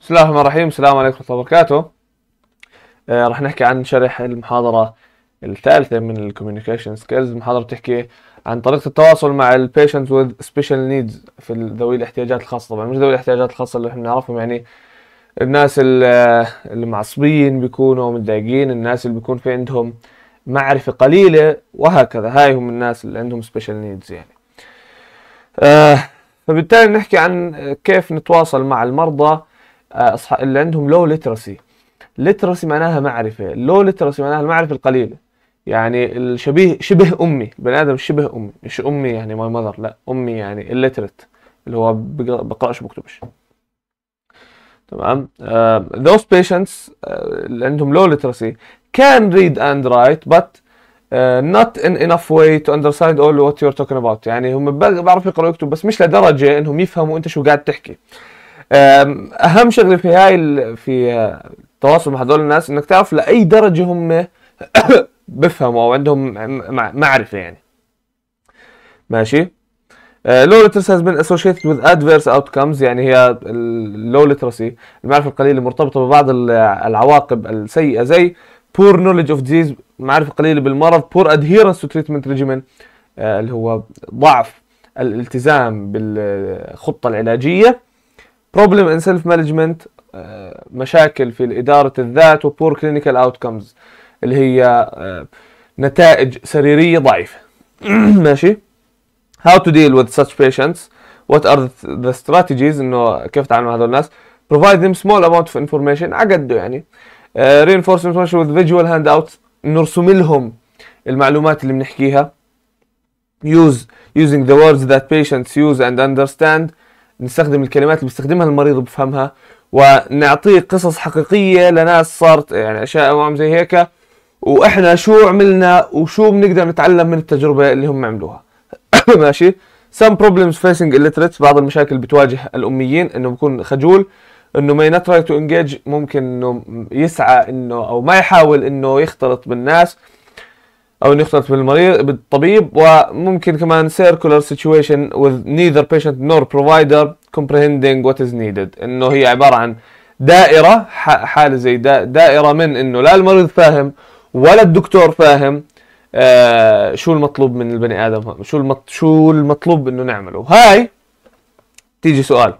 بسم الله الرحمن الرحيم السلام عليكم ورحمة الله وبركاته آه رح نحكي عن شرح المحاضرة الثالثة من الكوميونيكيشن سكيلز المحاضرة بتحكي عن طريقة التواصل مع البيشنتس وذ سبيشال نيدز في ذوي الاحتياجات الخاصة طبعا مش ذوي الاحتياجات الخاصة اللي احنا بنعرفهم يعني الناس المعصبين بيكونوا متضايقين الناس اللي بيكون في عندهم معرفة قليلة وهكذا هاي هم الناس اللي عندهم سبيشال نيدز يعني آه فبالتالي بنحكي عن كيف نتواصل مع المرضى آه، اللي عندهم لو ليتراسي ليتراسي معناها معرفه لو ليتراسي معناها المعرفه القليله يعني الشبيه شبه امي البني ادم شبه امي مش امي يعني ماي ماذر لا امي يعني الليترت اللي هو بقراش بكتبش تمام ذوز آه، بيشنتس آه، اللي عندهم لو literacy كان ريد اند رايت بت نوت ان انف واي تو اندرستاند اول وات يو ار توكن اباوت يعني هم بيعرفوا يقرأوا ويكتبوا بس مش لدرجة انهم يفهموا انت شو قاعد تحكي اهم شغله في هاي في آه، التواصل مع هذول الناس انك تعرف لاي درجه هم بفهموا او عندهم معرفه يعني ماشي لو أه، literacy has been associated with adverse outcomes يعني هي اللو literacy المعرفة القليلة مرتبطة ببعض العواقب السيئة زي poor knowledge of disease معرفة قليلة بالمرض poor adherence to treatment regimen أه، اللي هو ضعف الالتزام بالخطة العلاجية بروبلم ان سيلف مانجمنت مشاكل في إدارة الذات وبور كلينيكال اوتكمز اللي هي نتائج سريرية ضعيفة ماشي how to deal with such patients what are the strategies انه كيف تعامل مع هذول الناس provide them small amount of information عقده يعني uh, reinforcement information with visual handouts نرسم لهم المعلومات اللي بنحكيها use using the words that patients use and understand نستخدم الكلمات اللي بيستخدمها المريض وبفهمها ونعطيه قصص حقيقية لناس صارت يعني أشياء زي هيك وإحنا شو عملنا وشو بنقدر نتعلم من التجربة اللي هم عملوها ماشي some problems facing illiterates بعض المشاكل بتواجه الأميين إنه بكون خجول انه ما not try to engage ممكن انه يسعى انه او ما يحاول انه يختلط بالناس او انه يختلط بالمريض بالطبيب وممكن كمان circular situation with neither patient nor provider comprehending what is needed انه هي عباره عن دائره حاله زي دائره من انه لا المريض فاهم ولا الدكتور فاهم آه شو المطلوب من البني ادم شو المط... شو المطلوب انه نعمله هاي تيجي سؤال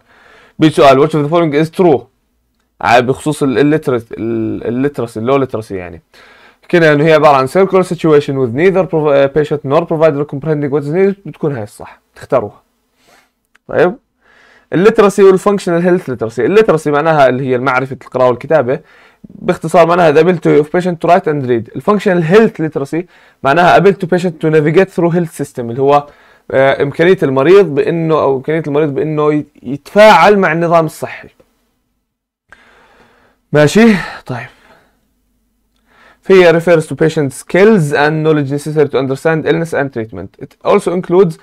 بيجي سؤال which of the following is true بخصوص الليترسي اللو ليترسي يعني حكينا انه هي عباره عن circular situation with neither uh, patient nor provider comprehending what is needed بتكون هاي الصح تختاروها طيب الليترسي والفانكشنال هيلث ليترسي الليترسي معناها اللي هي معرفه القراءه والكتابه باختصار معناها the ability of patient to write and read الفانكشنال هيلث ليترسي معناها ability to patient to navigate through health system اللي هو آه، امكانيه المريض بانه او امكانيه المريض بانه يتفاعل مع النظام الصحي ماشي طيب هي refers to patient skills and knowledge necessary to understand illness and treatment. It also includes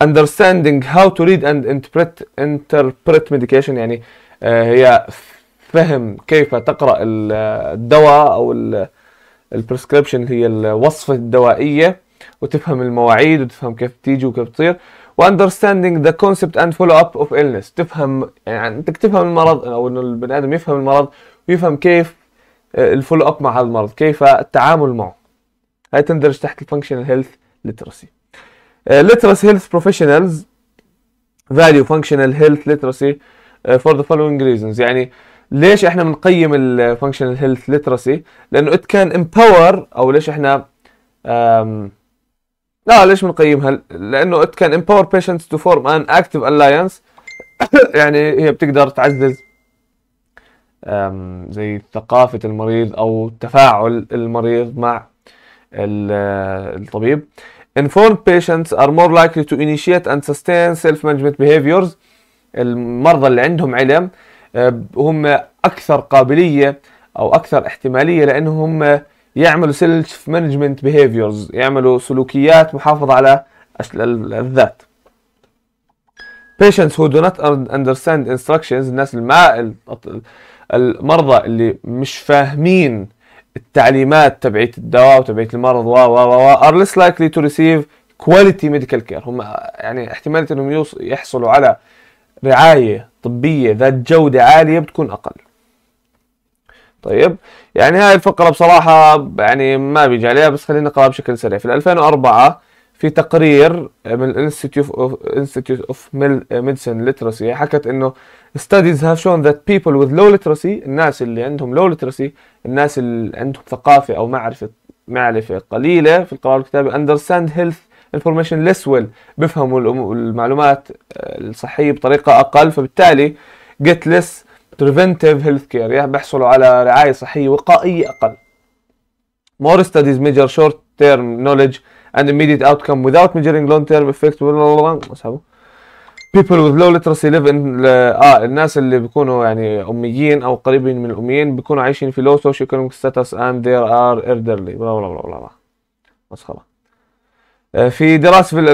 understanding how to read and interpret interpret medication يعني هي فهم كيف تقرأ الدواء أو البريسكربشن هي الوصفة الدوائية وتفهم المواعيد وتفهم كيف بتيجي وكيف بتصير understanding the concept and follow up of illness تفهم يعني انك تفهم المرض او انه البني ادم يفهم المرض ويفهم كيف الفولو اب مع هذا المرض كيف التعامل معه هاي تندرج تحت الفانكشنال هيلث ليترسي ليترسي هيلث بروفيشنالز فاليو فانكشنال هيلث ليترسي فور ذا فولوينج ريزونز يعني ليش احنا بنقيم الفانكشنال هيلث ليترسي لانه ات كان امباور او ليش احنا لا آه، ليش بنقيمها لانه ات كان امباور بيشنتس تو فورم ان اكتف الاينس يعني هي بتقدر تعزز زي ثقافة المريض أو تفاعل المريض مع آه، الطبيب informed patients are more likely to initiate and sustain self-management behaviors المرضى اللي عندهم علم آه، هم أكثر قابلية أو أكثر احتمالية لأنهم آه، يعملوا سيلف مانجمنت بيهيفيرز يعملوا سلوكيات محافظة على الذات patients who do not understand instructions الناس اللي ما المرضى اللي مش فاهمين التعليمات تبعية الدواء وتبعية المرض و و و ار ليس لايكلي تو ريسيف كواليتي ميديكال كير هم يعني احتمالية انهم يحصلوا على رعاية طبية ذات جودة عالية بتكون أقل طيب يعني هاي الفقرة بصراحة يعني ما بيجي عليها بس خلينا نقراها بشكل سريع في 2004 في تقرير من الانستيتيوت اوف انستيتيوت اوف ميديسن ليترسي حكت انه studies have shown that people with low literacy الناس اللي عندهم low literacy الناس اللي عندهم ثقافة أو معرفة معرفة قليلة في القراءة والكتابة understand health information less well بفهموا المعلومات الصحية بطريقة أقل فبالتالي get less preventive health care يعني بيحصلوا على رعاية صحية وقائية أقل more studies measure short term knowledge and immediate outcome without measuring long term effect people with low literacy live in اه الناس اللي بيكونوا يعني اميين او قريبين من الاميين بيكونوا عايشين في low socioeconomic status and they are elderly بلا بلا بلا بلا مسخره آه، في دراسة في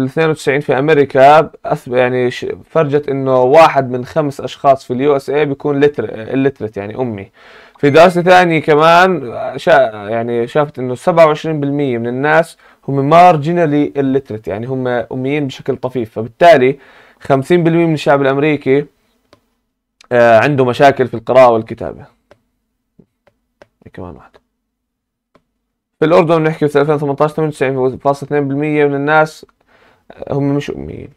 ال 92 آه، في أمريكا يعني فرجت إنه واحد من خمس أشخاص في اليو اس اي بيكون لترت آه، يعني أمي في دراسة ثانية كمان شا يعني شافت إنه 27% من الناس هم مارجنالي illiterate يعني هم أميين بشكل طفيف فبالتالي 50% من الشعب الأمريكي عنده مشاكل في القراءة والكتابة كمان واحدة بالأردن بنحكي في 2018 98.2% من الناس هم مش أميين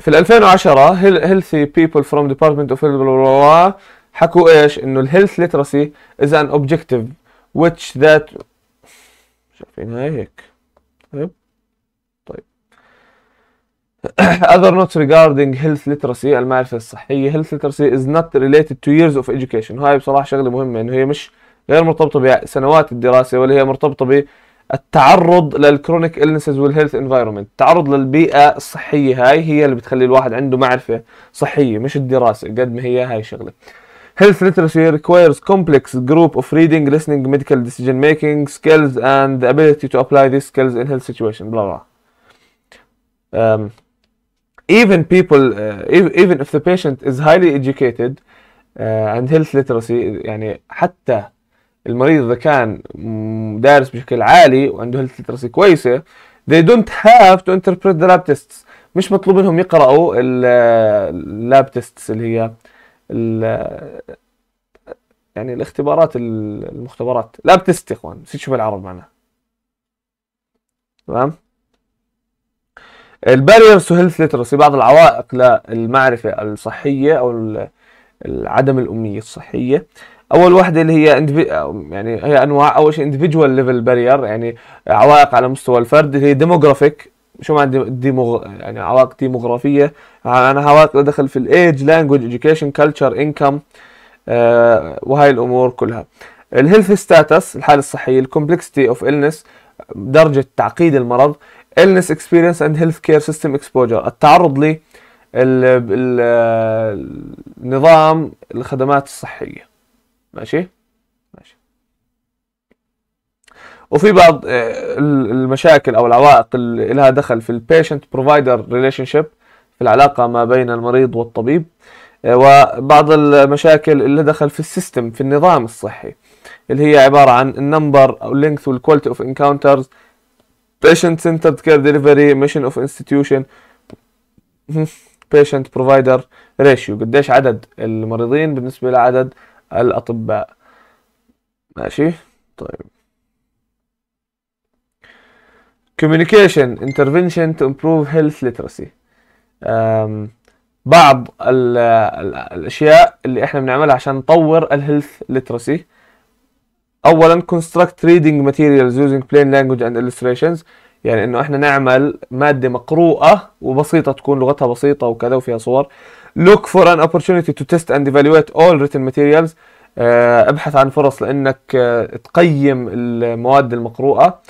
في 2010 healthy people from department of health حكوا ايش انه الهيلث ليترسي is an objective which that شايفينها هيك طيب طيب other notes regarding health literacy المعرفة الصحية health literacy is not related to years of education هاي بصراحة شغلة مهمة انه هي مش غير مرتبطه بسنوات الدراسه واللي هي مرتبطه بالتعرض للكرونيك النسز والهيلث انفايرمنت التعرض للبيئه الصحيه هاي هي اللي بتخلي الواحد عنده معرفه صحيه مش الدراسه قد ما هي هاي شغله Health literacy requires complex group of reading, listening, medical decision making skills and the ability to apply these skills in health situation blah blah. Um, even people, uh, even if the patient is highly educated uh, and health literacy يعني حتى المريض اذا كان دارس بشكل عالي وعنده هيلث ليترسي كويسه they don't have to interpret the lab tests مش مطلوب منهم يقرأوا اللاب تيستس اللي هي يعني الاختبارات المختبرات لاب تيست يا اخوان نسيت شو بالعرب معناها تمام الباريرز تو هيلث ليترسي بعض العوائق للمعرفة الصحية أو عدم الأمية الصحية اول واحده اللي هي يعني هي انواع اول شيء اندفجوال ليفل بارير يعني عوائق على مستوى الفرد اللي هي ديموغرافيك شو معنى ديموغ يعني عوائق ديموغرافيه انا عوائق دخل في الايج لانجوج education كلتشر انكم آه، وهاي الامور كلها الهيلث ستاتس الحاله الصحيه الكومبلكسيتي اوف illness درجه تعقيد المرض illness experience and healthcare system exposure التعرض آه، النظام الخدمات الصحيه ماشي ماشي وفي بعض آه، المشاكل او العوائق اللي لها دخل في البيشنت بروفايدر ريليشن شيب في العلاقه ما بين المريض والطبيب آه، وبعض المشاكل اللي دخل في السيستم في النظام الصحي اللي هي عباره عن النمبر او لينث والكواليتي اوف انكاونترز patient centered care delivery mission of institution patient provider ratio قديش عدد المريضين بالنسبة لعدد الأطباء ماشي طيب communication intervention to improve health literacy بعض الـ الـ الأشياء اللي احنا بنعملها عشان نطور الهيلث literacy أولا construct reading materials using plain language and illustrations يعني انه احنا نعمل مادة مقروءة وبسيطة تكون لغتها بسيطة وكذا وفيها صور look for an opportunity to test and evaluate all written materials آه، ابحث عن فرص لانك آه، تقيم المواد المقروءه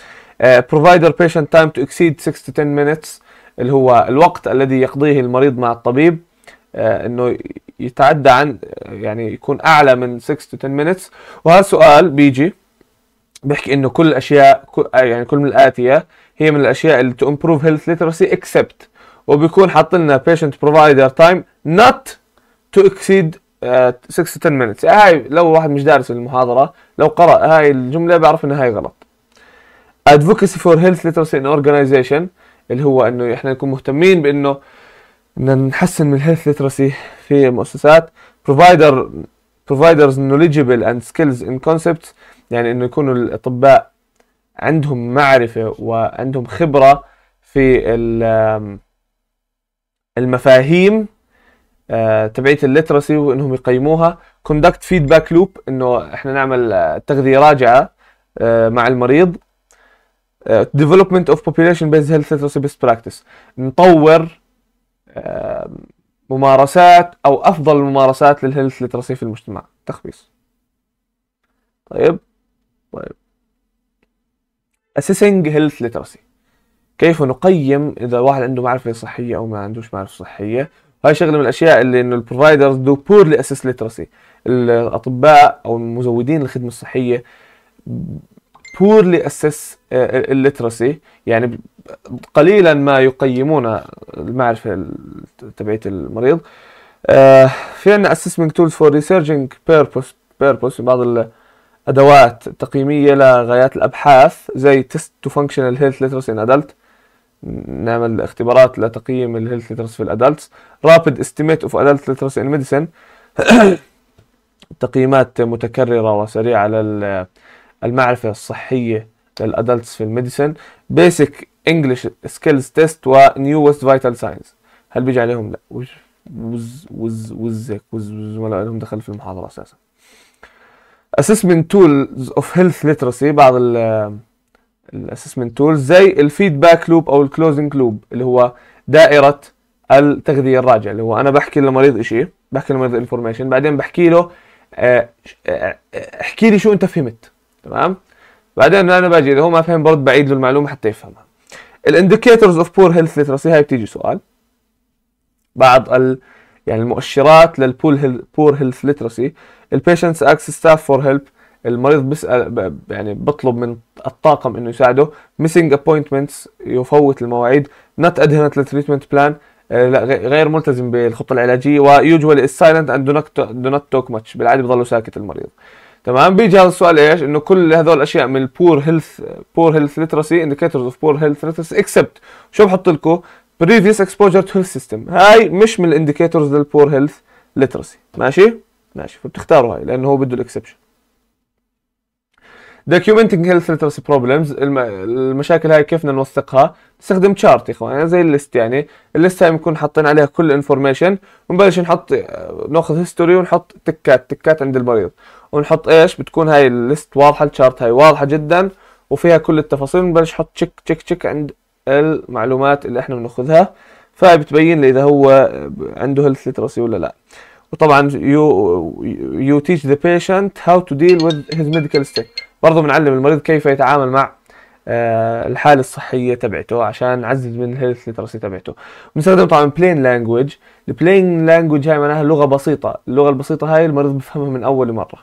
آه، provide your patient time to exceed 6 to 10 minutes اللي هو الوقت الذي يقضيه المريض مع الطبيب انه يتعدى عن يعني يكون اعلى من 6 to 10 minutes وهذا سؤال بيجي بيحكي انه كل الاشياء يعني كل من الاتيه هي من الاشياء اللي to improve health literacy except وبيكون حاط لنا patient provider time not to exceed 6 آه، 10 minutes آه، هاي لو واحد مش دارس المحاضرة لو قرأ هاي الجملة بعرف ان هاي غلط advocacy for health literacy in organization اللي هو انه احنا نكون مهتمين بانه نحسن من الهيلث literacy في المؤسسات provider providers knowledgeable and skills in concepts يعني انه يكونوا الاطباء عندهم معرفة وعندهم خبرة في المفاهيم آه، تبعيه الليترسي وانهم يقيموها كوندكت فيدباك لوب انه احنا نعمل آه، تغذيه راجعه آه، مع المريض ديفلوبمنت اوف بوبيوليشن بيز هيلث ليترسي بيست براكتس نطور ممارسات او افضل الممارسات للهيلث ليترسي في المجتمع تخبيص طيب طيب assessing health literacy كيف نقيم اذا واحد عنده معرفه صحيه او ما عندوش معرفه صحيه هاي شغله من الاشياء اللي انه البروفايدرز دو بورلي اسس ليترسي الاطباء او المزودين الخدمه الصحيه بورلي اسس الليترسي يعني قليلا ما يقيمون المعرفه تبعت المريض آه، في عندنا اسسمنت تولز فور researching بيربوس بيربوس بعض الادوات التقييميه لغايات الابحاث زي تيست تو فانكشنال هيلث ليترسي ان ادلت نعمل اختبارات لتقييم الهيلث ليترس في الادلتس رابد استيميت اوف ادلت ليترس ان ميديسن تقييمات متكررة وسريعة للمعرفه الصحية للأدلتس في الميديسن بيسك انجلش سكيلز تيست ونيوست فايتال ساينز هل بيجي عليهم لا وز وز وزك وز ولا لهم دخل في المحاضرة أساسا اسسمنت تولز اوف هيلث ليترسي بعض ال الاسسمنت تولز زي الفيدباك لوب او الكلوزنج لوب اللي هو دائره التغذيه الراجعه اللي هو انا بحكي للمريض شيء بحكي للمريض انفورميشن بعدين بحكي له آه، آه، آه، احكي لي شو انت فهمت تمام بعدين انا باجي اذا هو ما فهم برد بعيد له المعلومه حتى يفهمها الانديكيتورز اوف بور هيلث ليترسي هاي بتيجي سؤال بعض ال يعني المؤشرات للبول هيل بور هيلث ليترسي البيشنتس اكس ستاف فور هيلب المريض بيسال يعني بطلب من الطاقم انه يساعده ميسنج ابوينتمنتس يفوت المواعيد نوت ادهنت للتريتمنت بلان لا غير ملتزم بالخطه العلاجيه ويوجوالي سايلنت اند دو نوت توك ماتش بالعاده بضلوا ساكت المريض تمام بيجي هذا السؤال ايش انه كل هذول الاشياء من البور هيلث بور هيلث ليترسي اندكيتورز اوف بور هيلث ليترسي اكسبت شو بحط لكم بريفيس اكسبوجر تو هيلث سيستم هاي مش من الانديكيتورز للبور هيلث ليترسي ماشي ماشي فبتختاروا هاي لانه هو بده الاكسبشن دوكيومنتنج هيلث ليترسي بروبلمز المشاكل هاي كيف بدنا نوثقها نستخدم تشارت يا اخوان زي الليست يعني الليست هاي بنكون حاطين عليها كل الانفورميشن ونبلش نحط ناخذ هيستوري ونحط تكات تكات عند المريض ونحط ايش بتكون هاي الليست واضحه التشارت هاي واضحه جدا وفيها كل التفاصيل ونبلش نحط تشيك تشيك تشيك عند المعلومات اللي احنا بناخذها فبتبين لي اذا هو عنده هيلث ليترسي ولا لا وطبعا يو يو تيتش ذا بيشنت هاو تو ديل وذ هيز ميديكال ستيك برضه بنعلم المريض كيف يتعامل مع آه، الحاله الصحيه تبعته عشان نعزز من الهيلث ليترسي تبعته بنستخدم طبعا بلين لانجوج البلين لانجوج هاي معناها لغه بسيطه اللغه البسيطه هاي المريض بفهمها من اول مره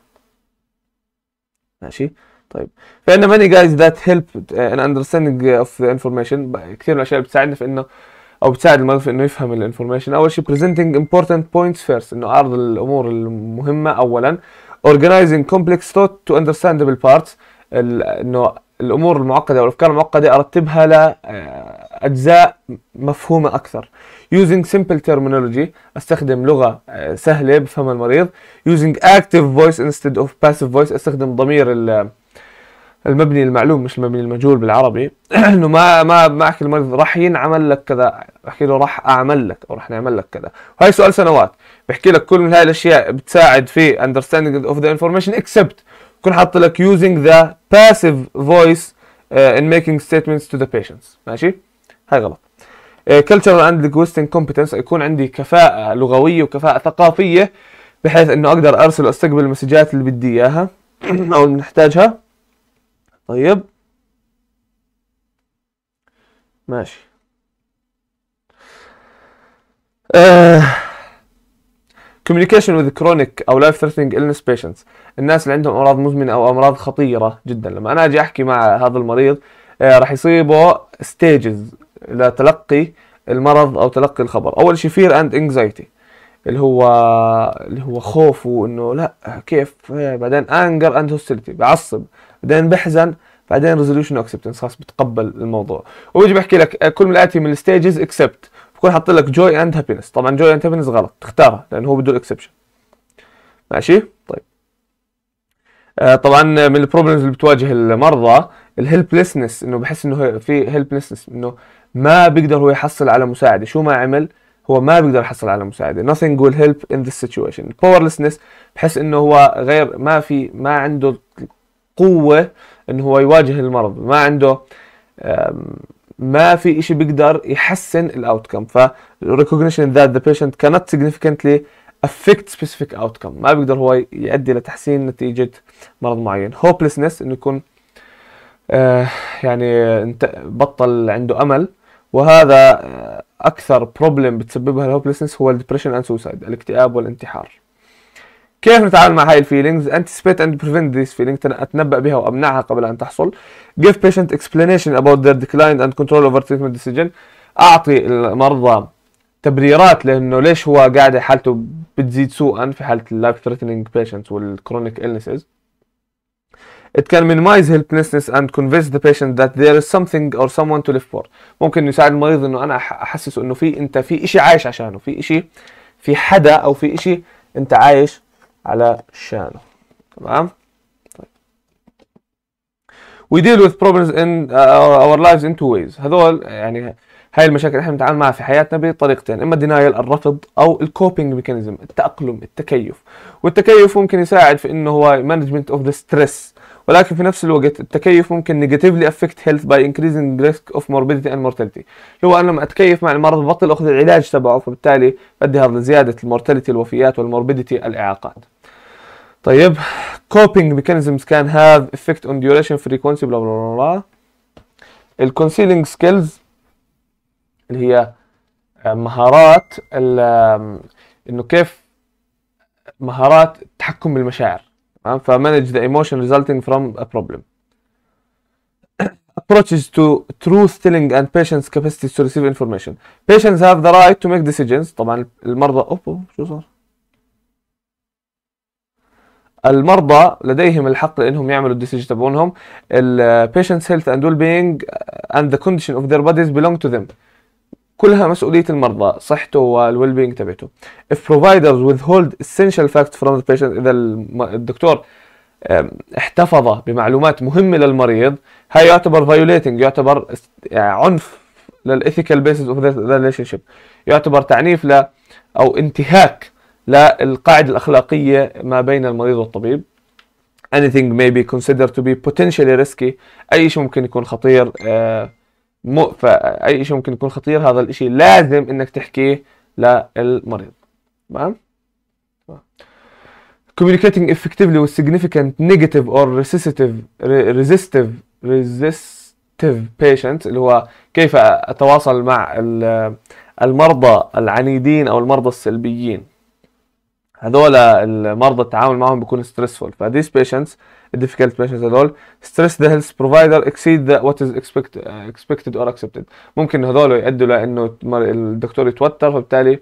ماشي طيب فعندنا ماني جايز ذات هيلب ان اندرستاندينج اوف ذا انفورميشن كثير من الاشياء اللي بتساعدنا في انه او بتساعد المريض في انه يفهم الانفورميشن اول شيء بريزنتنج امبورتنت بوينتس فيرست انه عرض الامور المهمه اولا organizing complex thought to understandable parts انه الامور المعقده والافكار المعقده ارتبها لاجزاء مفهومه اكثر using simple terminology استخدم لغه سهله بفهم المريض using active voice instead of passive voice استخدم ضمير المبني المعلوم مش المبني المجهول بالعربي انه ما ما معك المريض راح ينعمل لك كذا احكي له راح اعمل لك او راح نعمل لك كذا وهي سؤال سنوات بحكي لك كل من هاي الاشياء بتساعد في understanding of the information except بكون حاط لك using the passive voice uh, in making statements to the patients ماشي هاي غلط كلتشرال uh, اند linguistic كومبيتنس يكون عندي كفاءة لغوية وكفاءة ثقافية بحيث انه اقدر ارسل واستقبل المسجات اللي بدي اياها او اللي نحتاجها طيب ماشي كوميونيكيشن وذ كرونيك او لايف threatening النس بيشنتس الناس اللي عندهم امراض مزمنه او امراض خطيره جدا لما انا اجي احكي مع هذا المريض آه، راح يصيبه ستيجز لتلقي المرض او تلقي الخبر اول شيء فير اند انكزايتي اللي هو اللي هو خوف وانه لا كيف آه، بعدين انجر اند هوستيلتي بعصب بعدين بحزن بعدين ريزولوشن اكسبتنس خلاص بتقبل الموضوع وبيجي بحكي لك آه، كل من الاتي من الستيجز اكسبت بكون حاط لك جوي اند هابينس طبعا جوي اند هابينس غلط تختارها لانه هو بده الاكسبشن ماشي طيب آه طبعا من البروبلمز اللي بتواجه المرضى الهيلبلسنس انه بحس انه في هيلبلسنس انه ما بيقدر هو يحصل على مساعده شو ما عمل هو ما بيقدر يحصل على مساعده nothing will help in this situation powerlessness بحس انه هو غير ما في ما عنده قوه انه هو يواجه المرض ما عنده ما في شيء بيقدر يحسن الاوتكم فالريكوجنيشن ذات ذا بيشنت كانت significantly affect specific outcome ما بيقدر هو يؤدي لتحسين نتيجه مرض معين hopelessness انه يكون آه، يعني انت بطل عنده امل وهذا آه، اكثر بروبلم بتسببها الهوبلسنس هو الدبريشن اند سوسايد الاكتئاب والانتحار كيف نتعامل مع هاي الفيلينجز anticipate and prevent these feelings اتنبأ بها وامنعها قبل ان تحصل give patient explanation about their decline and control over treatment decision اعطي المرضى تبريرات لانه ليش هو قاعد حالته بتزيد سوءا في حاله اللايف ثريتنينج بيشنتس والكرونيك illnesses It can minimize helplessness and convince the patient that there is something or someone to live for. ممكن يساعد المريض انه انا احسسه انه في انت في اشي عايش عشانه، في اشي في حدا او في اشي انت عايش على شانه تمام طيب وي ديل with problems in اور لايفز ان تو ways هذول يعني هاي المشاكل احنا بنتعامل معها في حياتنا بطريقتين اما الدينايل الرفض او الكوبينج ميكانيزم التاقلم التكيف والتكيف ممكن يساعد في انه هو مانجمنت اوف ذا ستريس ولكن في نفس الوقت التكيف ممكن نيجاتيفلي افكت هيلث باي انكريزنج ريسك اوف موربيديتي اند مورتاليتي هو انا لما اتكيف مع المرض ببطل اخذ العلاج تبعه فبالتالي بدي هذا زياده المورتاليتي الوفيات والموربيديتي الاعاقات طيب coping mechanisms can have effect on duration frequency بلا بلا بلا الconcealing skills اللي هي مهارات ال انه كيف مهارات التحكم بالمشاعر تمام ف manage the emotion resulting from a problem approaches to truth telling and patients capacity to receive information patients have the right to make decisions طبعا المرضى اوبو شو صار المرضى لديهم الحق لانهم يعملوا الديسيجن تبعونهم البيشنتس هيلث اند ويل بينج اند ذا كونديشن اوف ذير بوديز بيلونج تو ذيم كلها مسؤولية المرضى صحته والويل بينج تبعته if providers withhold essential facts from the patient إذا الدكتور احتفظ بمعلومات مهمة للمريض هاي يعتبر violating يعتبر عنف للإثيكال basis of the relationship يعتبر تعنيف ل أو انتهاك للقاعدة الأخلاقية ما بين المريض والطبيب anything may be considered to be potentially risky أي شيء ممكن يكون خطير آه، أي شيء ممكن يكون خطير هذا الشيء لازم إنك تحكيه للمريض تمام communicating effectively with significant negative or resistive resistive resistive patients اللي هو كيف اتواصل مع المرضى العنيدين او المرضى السلبيين هدول المرضى التعامل معهم بيكون ستريسفول فذيس بيشنتس difficult patients هذول stress the health provider exceed the what is expect, expected or accepted ممكن هذول يؤدوا لانه الدكتور يتوتر فبالتالي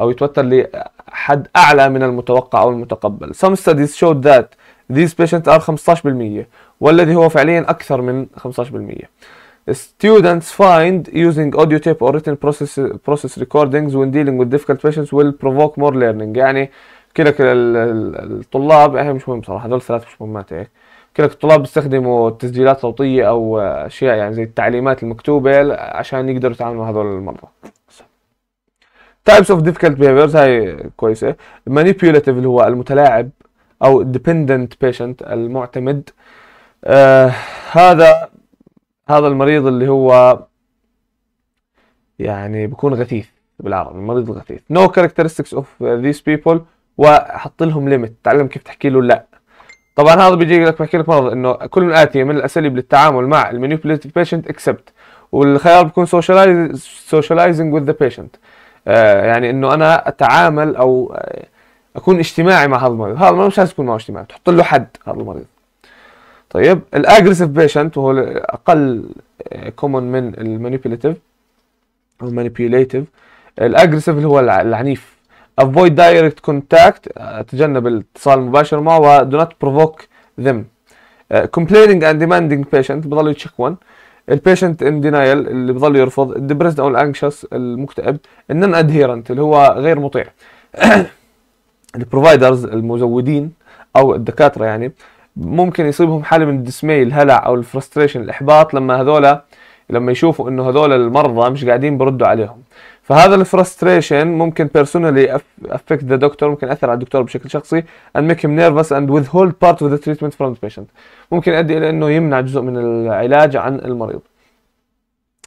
او يتوتر لحد اعلى من المتوقع او المتقبل some studies showed that these patients are 15% والذي هو فعليا اكثر من 15% students find using audio tape or written process process recordings when dealing with difficult patients will provoke more learning يعني كده كده الطلاب هي إيه، مش مهم صراحه هذول ثلاث مش مهمات هيك كده الطلاب بيستخدموا تسجيلات صوتيه او اشياء يعني زي التعليمات المكتوبه عشان يقدروا يتعاملوا مع هذول المرضى types of difficult behaviors هاي كويسه manipulative اللي هو المتلاعب او dependent patient المعتمد آه هذا هذا المريض اللي هو يعني بيكون غثيث بالعربي المريض الغثيث نو كاركترستكس اوف ذيس بيبل وحط لهم ليميت تعلم كيف تحكي له لا طبعا هذا بيجي لك بحكي لك مرض انه كل من اتي من الاساليب للتعامل مع المانيبيوليتيف بيشنت اكسبت والخيار بيكون سوشيالايز سوشيالايزنج وذ ذا بيشنت يعني انه انا اتعامل او آه، اكون اجتماعي مع هذا المريض هذا المريض مش لازم يكون معه اجتماعي تحط له حد هذا المريض طيب الاجريسيف بيشنت وهو اقل كومن آه، من المانيبيوليتيف او مانيبيوليتيف الاجريسيف اللي هو العنيف avoid direct contact آه، تجنب الاتصال المباشر معه و do not provoke them آه، complaining and demanding patient بضلوا يتشكون البيشنت ان دينايل اللي بضل يرفض الدبرسد او الانكشس المكتئب النون ادهيرنت اللي هو غير مطيع البروفايدرز المزودين او الدكاتره يعني ممكن يصيبهم حاله من الدسميه الهلع او الفرستريشن الاحباط لما هذولا لما يشوفوا انه هذولا المرضى مش قاعدين بردوا عليهم فهذا الفرستريشن ممكن بيرسونالي افكت ذا دكتور ممكن اثر على الدكتور بشكل شخصي and make him nervous and withhold part of the treatment from the patient ممكن يؤدي الى انه يمنع جزء من العلاج عن المريض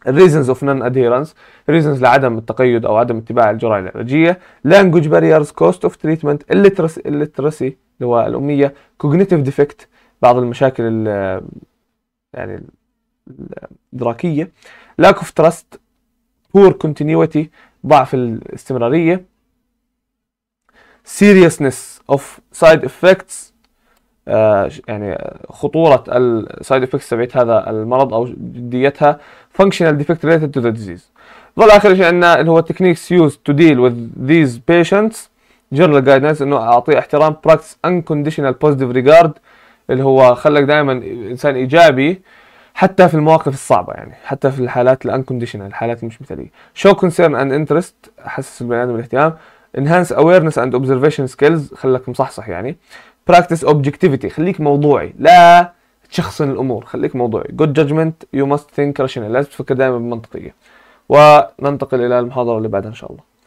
reasons of non-adherence reasons لعدم التقيد او عدم اتباع الجرعه العلاجيه language barriers cost of treatment illiteracy اللي هو الاميه كوجنيتيف ديفكت بعض المشاكل الـ يعني الادراكيه lack of trust poor continuity ضعف الاستمراريه seriousness of side effects يعني خطورة الـ side effects تبعت هذا المرض او جديتها functional defect related to the disease. ظل اخر شيء عندنا اللي هو techniques used to deal with these patients جنرال جايدنس انه اعطيه احترام براكتس انكونديشنال بوزيتيف ريجارد اللي هو خلك دائما انسان ايجابي حتى في المواقف الصعبه يعني حتى في الحالات الانكونديشنال الحالات مش مثاليه شو كونسيرن اند انترست حسس البني ادم الاهتمام انهانس اويرنس اند اوبزرفيشن سكيلز خلك مصحصح يعني براكتس اوبجكتيفيتي خليك موضوعي لا تشخصن الامور خليك موضوعي جود جادجمنت يو ماست ثينك راشنال لازم تفكر دائما بمنطقيه وننتقل الى المحاضره اللي بعدها ان شاء الله